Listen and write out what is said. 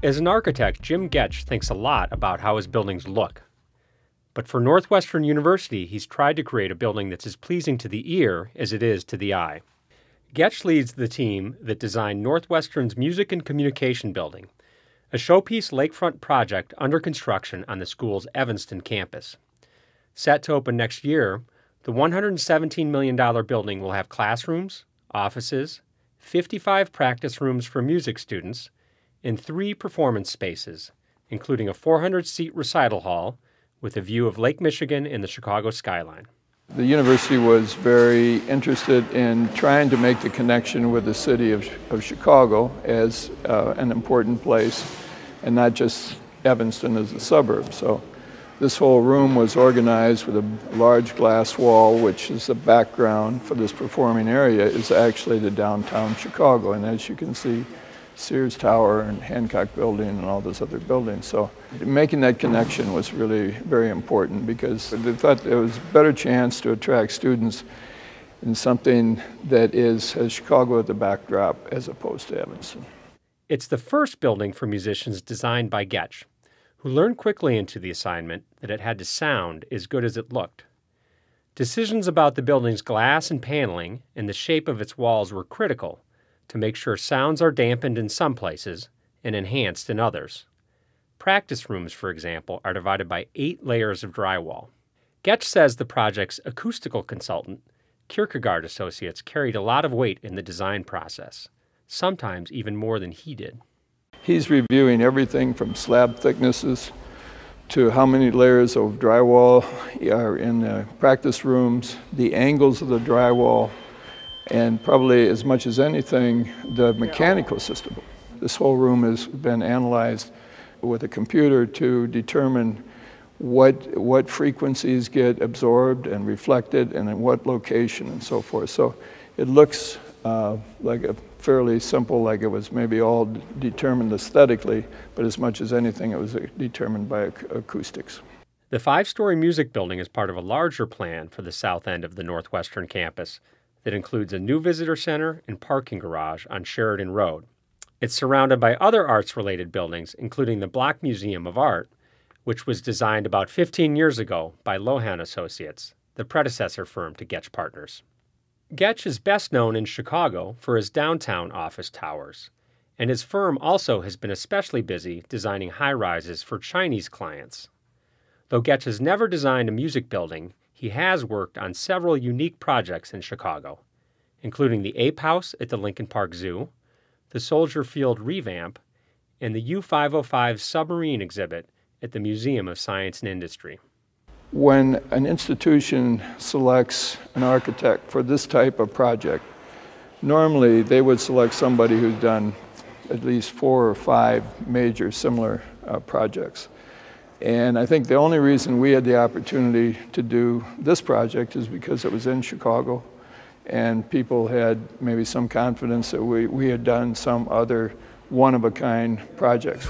As an architect, Jim Getch thinks a lot about how his buildings look. But for Northwestern University, he's tried to create a building that's as pleasing to the ear as it is to the eye. Getch leads the team that designed Northwestern's Music and Communication Building, a showpiece lakefront project under construction on the school's Evanston campus. Set to open next year, the $117 million building will have classrooms, offices, 55 practice rooms for music students, in three performance spaces, including a 400 seat recital hall with a view of Lake Michigan and the Chicago skyline. The university was very interested in trying to make the connection with the city of, of Chicago as uh, an important place and not just Evanston as a suburb. So this whole room was organized with a large glass wall, which is the background for this performing area, is actually the downtown Chicago. And as you can see, Sears Tower and Hancock Building and all those other buildings. So making that connection was really very important because they thought there was a better chance to attract students in something that is has Chicago at the backdrop as opposed to Evanston. It's the first building for musicians designed by Getch, who learned quickly into the assignment that it had to sound as good as it looked. Decisions about the building's glass and paneling and the shape of its walls were critical to make sure sounds are dampened in some places and enhanced in others. Practice rooms, for example, are divided by eight layers of drywall. Getch says the project's acoustical consultant, Kierkegaard Associates, carried a lot of weight in the design process, sometimes even more than he did. He's reviewing everything from slab thicknesses to how many layers of drywall are in the practice rooms, the angles of the drywall, and probably as much as anything, the mechanical system. This whole room has been analyzed with a computer to determine what, what frequencies get absorbed and reflected and in what location and so forth. So it looks uh, like a fairly simple, like it was maybe all determined aesthetically, but as much as anything, it was uh, determined by ac acoustics. The five story music building is part of a larger plan for the south end of the Northwestern campus that includes a new visitor center and parking garage on Sheridan Road. It's surrounded by other arts related buildings, including the Black Museum of Art, which was designed about 15 years ago by Lohan Associates, the predecessor firm to Getch Partners. Getch is best known in Chicago for his downtown office towers, and his firm also has been especially busy designing high rises for Chinese clients. Though Getch has never designed a music building, he has worked on several unique projects in Chicago, including the Ape House at the Lincoln Park Zoo, the Soldier Field revamp, and the U 505 submarine exhibit at the Museum of Science and Industry. When an institution selects an architect for this type of project, normally they would select somebody who's done at least four or five major similar uh, projects. And I think the only reason we had the opportunity to do this project is because it was in Chicago and people had maybe some confidence that we, we had done some other one of a kind projects.